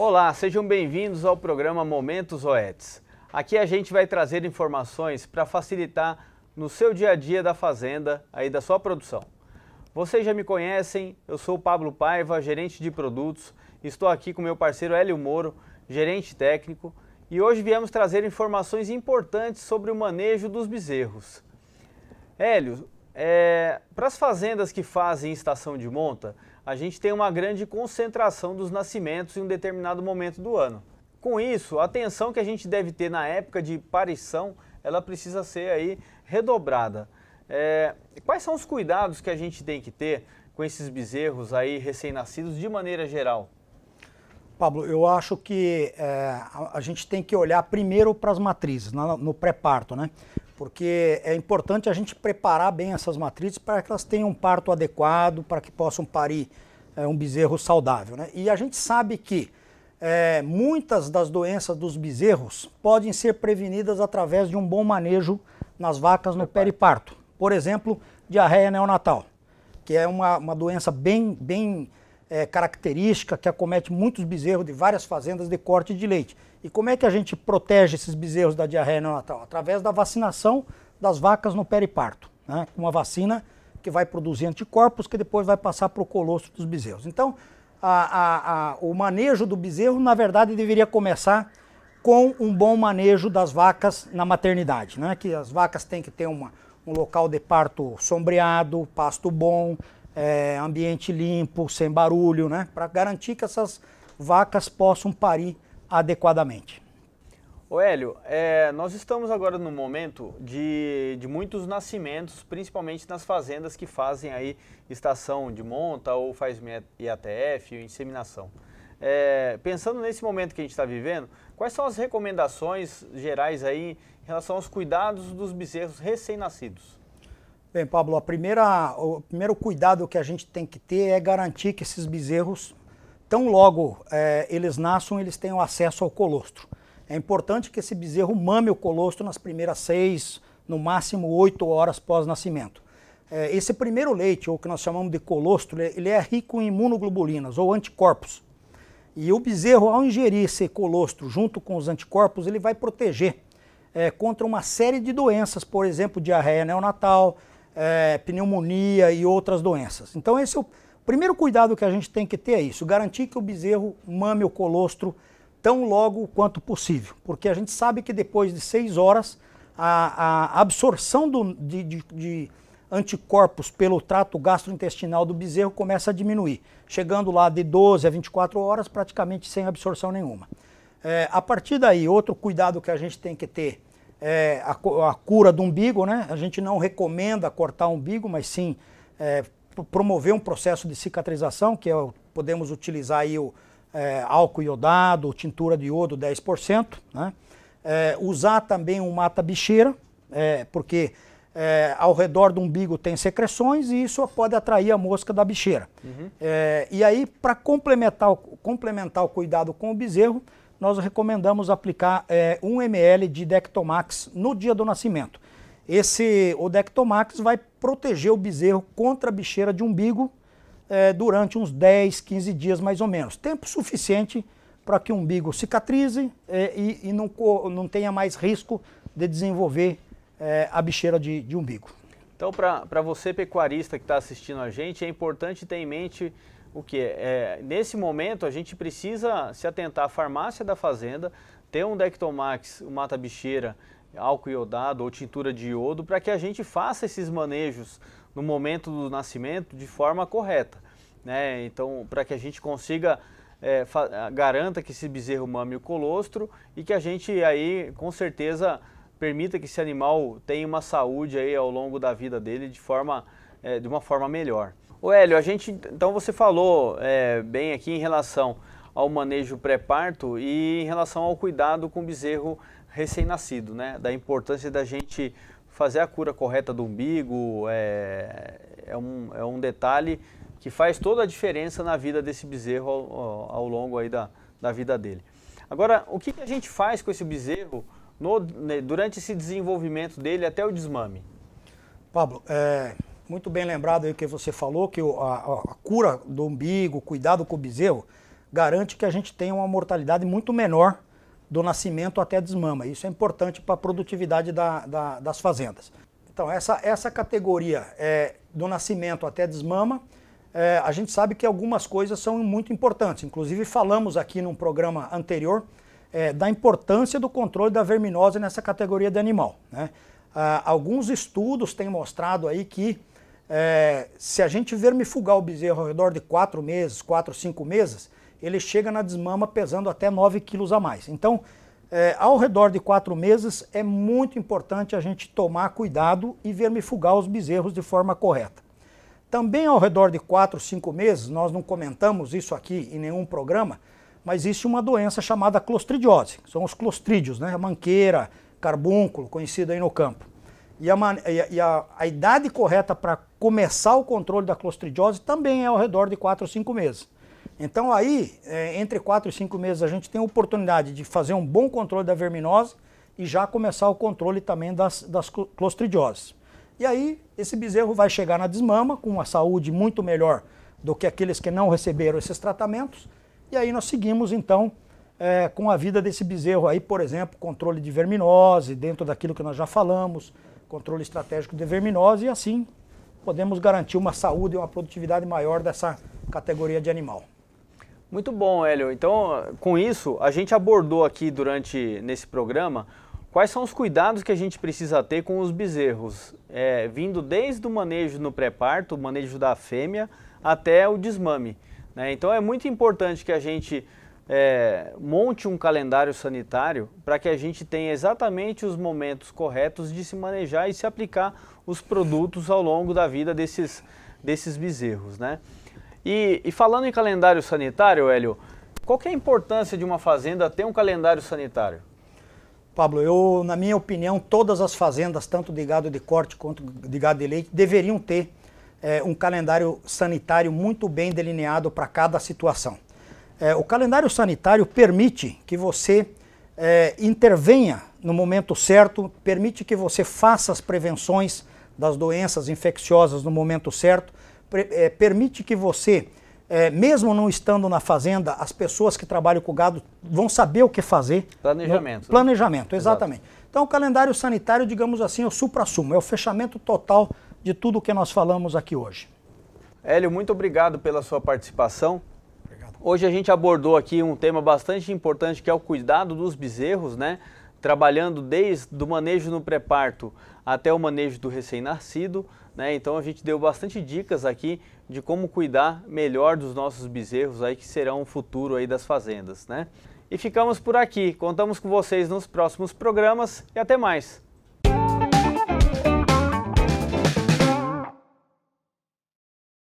Olá, sejam bem-vindos ao programa Momentos OETS. Aqui a gente vai trazer informações para facilitar no seu dia a dia da fazenda, aí da sua produção. Vocês já me conhecem, eu sou o Pablo Paiva, gerente de produtos, estou aqui com meu parceiro Hélio Moro, gerente técnico, e hoje viemos trazer informações importantes sobre o manejo dos bezerros. Hélio, é, para as fazendas que fazem estação de monta, a gente tem uma grande concentração dos nascimentos em um determinado momento do ano. Com isso, a atenção que a gente deve ter na época de parição, ela precisa ser aí redobrada. É, quais são os cuidados que a gente tem que ter com esses bezerros aí recém-nascidos de maneira geral? Pablo, eu acho que é, a, gente tem que olhar primeiro para as matrizes, no pré-parto, né? porque é importante a gente preparar bem essas matrizes para que elas tenham um parto adequado, para que possam parir é, um bezerro saudável. Né? E a gente sabe que é, muitas das doenças dos bezerros podem ser prevenidas através de um bom manejo nas vacas no periparto. Por exemplo, diarreia neonatal, que é uma, uma doença bem, bem é, característica que acomete muitos bezerros de várias fazendas de corte de leite. E como é que a gente protege esses bezerros da diarreia neonatal? Através da vacinação das vacas no periparto, né? uma vacina que vai produzir anticorpos que depois vai passar para o colosso dos bezerros. Então, a, a, a, o manejo do bezerro, na verdade, deveria começar com um bom manejo das vacas na maternidade, né? que as vacas têm que ter uma, um local de parto sombreado, pasto bom, é, ambiente limpo, sem barulho, né? Para garantir que essas vacas possam parir adequadamente. O Hélio, é, nós estamos agora no momento de, de muitos nascimentos, principalmente nas fazendas que fazem aí estação de monta ou faz IATF, inseminação. É, pensando nesse momento que a gente está vivendo, quais são as recomendações gerais aí em relação aos cuidados dos bezerros recém-nascidos? Bem, Pablo, a primeira, o primeiro cuidado que a gente tem que ter é garantir que esses bezerros, tão logo é, eles nasçam, eles tenham acesso ao colostro. É importante que esse bezerro mame o colostro nas primeiras seis, no máximo oito horas pós-nascimento. É, esse primeiro leite, ou que nós chamamos de colostro, ele é rico em imunoglobulinas ou anticorpos. E o bezerro, ao ingerir esse colostro junto com os anticorpos, ele vai proteger é, contra uma série de doenças, por exemplo, diarreia neonatal, é, pneumonia e outras doenças. Então esse é o primeiro cuidado que a gente tem que ter é isso, garantir que o bezerro mame o colostro tão logo quanto possível, porque a gente sabe que depois de seis horas a, a absorção do, de, de, de anticorpos pelo trato gastrointestinal do bezerro começa a diminuir, chegando lá de 12 a 24 horas praticamente sem absorção nenhuma. É, a partir daí, outro cuidado que a gente tem que ter é, a, a, cura do umbigo, né? A gente não recomenda cortar o umbigo, mas sim é, promover um processo de cicatrização, que é, podemos utilizar aí o é, álcool iodado, tintura de iodo 10%, né? É, usar também um mata-bicheira, é, porque é, ao redor do umbigo tem secreções e isso pode atrair a mosca da bicheira. Uhum. É, e aí, para complementar, o, complementar o cuidado com o bezerro, nós recomendamos aplicar é, eh, 1 ml de Dectomax no dia do nascimento. Esse, o Dectomax vai proteger o bezerro contra a bicheira de umbigo é, durante uns 10, 15 dias mais ou menos. Tempo suficiente para que o umbigo cicatrize é, e, e não, não tenha mais risco de desenvolver é, a bicheira de, de umbigo. Então, para você pecuarista que está assistindo a gente, é importante ter em mente o que é, nesse momento a gente precisa se atentar à farmácia da fazenda, ter um Dectomax, um mata-bicheira, álcool iodado ou tintura de iodo para que a gente faça esses manejos no momento do nascimento de forma correta. Né? Então, para que a gente consiga, é, garanta que esse bezerro mame o colostro e que a gente aí, com certeza, permita que esse animal tenha uma saúde aí ao longo da vida dele de, forma, é, de uma forma melhor. O Hélio, a gente, então você falou é, bem aqui em relação ao manejo pré-parto e em relação ao cuidado com o bezerro recém-nascido, né? Da importância da gente fazer a cura correta do umbigo, é, é, um, é um detalhe que faz toda a diferença na vida desse bezerro ao, ao longo aí da, da vida dele. Agora, o que, a gente faz com esse bezerro no, né, durante esse desenvolvimento dele até o desmame? Pablo, é, muito bem lembrado aí que você falou, que a, a cura do umbigo, cuidado com o bezerro, garante que a gente tenha uma mortalidade muito menor do nascimento até a desmama. Isso é importante para a produtividade da, da, das fazendas. Então, essa, essa categoria é, do nascimento até a desmama, é, a gente sabe que algumas coisas são muito importantes. Inclusive, falamos aqui num programa anterior é, da importância do controle da verminose nessa categoria de animal. Né? Ah, alguns estudos têm mostrado aí que é, se a gente vermifugar o bezerro ao redor de quatro meses, quatro, cinco meses, ele chega na desmama pesando até 9 quilos a mais. Então, é, ao redor de quatro meses, é muito importante a gente tomar cuidado e vermifugar os bezerros de forma correta. Também ao redor de quatro, cinco meses, nós não comentamos isso aqui em nenhum programa, mas existe uma doença chamada clostridiose. São os clostrídeos, né? manqueira, carbúnculo, conhecido aí no campo. E a, e a, a idade correta para começar o controle da clostridiose também é ao redor de 4 ou 5 meses. Então aí, é, entre 4 e 5 meses, a gente tem a oportunidade de fazer um bom controle da verminose e já começar o controle também das, das clostridioses. E aí, esse bezerro vai chegar na desmama com uma saúde muito melhor do que aqueles que não receberam esses tratamentos. E aí nós seguimos então é, com a vida desse bezerro aí, por exemplo, controle de verminose, dentro daquilo que nós já falamos, controle estratégico de verminose e assim podemos garantir uma saúde e uma produtividade maior dessa categoria de animal. Muito bom, Hélio. Então, com isso, a gente abordou aqui durante nesse programa quais são os cuidados que a gente precisa ter com os bezerros, é, vindo desde o manejo no pré-parto, o manejo da fêmea, até o desmame. Né? Então, é muito importante que a gente é, monte um calendário sanitário para que a gente tenha exatamente os momentos corretos de se manejar e se aplicar os produtos ao longo da vida desses, desses bezerros. Né? E, e falando em calendário sanitário, Hélio, qual é a importância de uma fazenda ter um calendário sanitário? Pablo, eu, na minha opinião, todas as fazendas, tanto de gado de corte quanto de gado de leite, deveriam ter é, um calendário sanitário muito bem delineado para cada situação. É, o calendário sanitário permite que você é, intervenha no momento certo, permite que você faça as prevenções das doenças infecciosas no momento certo, é, permite que você, é, mesmo não estando na fazenda, as pessoas que trabalham com gado vão saber o que fazer. Planejamento. No, planejamento, né? exatamente. Exato. Então, o calendário sanitário, digamos assim, é o supra-sumo, é o fechamento total de tudo o que nós falamos aqui hoje. Hélio, muito obrigado pela sua participação. Hoje a gente abordou aqui um tema bastante importante que é o cuidado dos bezerros, né? Trabalhando desde o manejo no pré-parto até o manejo do recém-nascido, né? Então a gente deu bastante dicas aqui de como cuidar melhor dos nossos bezerros aí que serão o futuro aí das fazendas, né? E ficamos por aqui. Contamos com vocês nos próximos programas e até mais.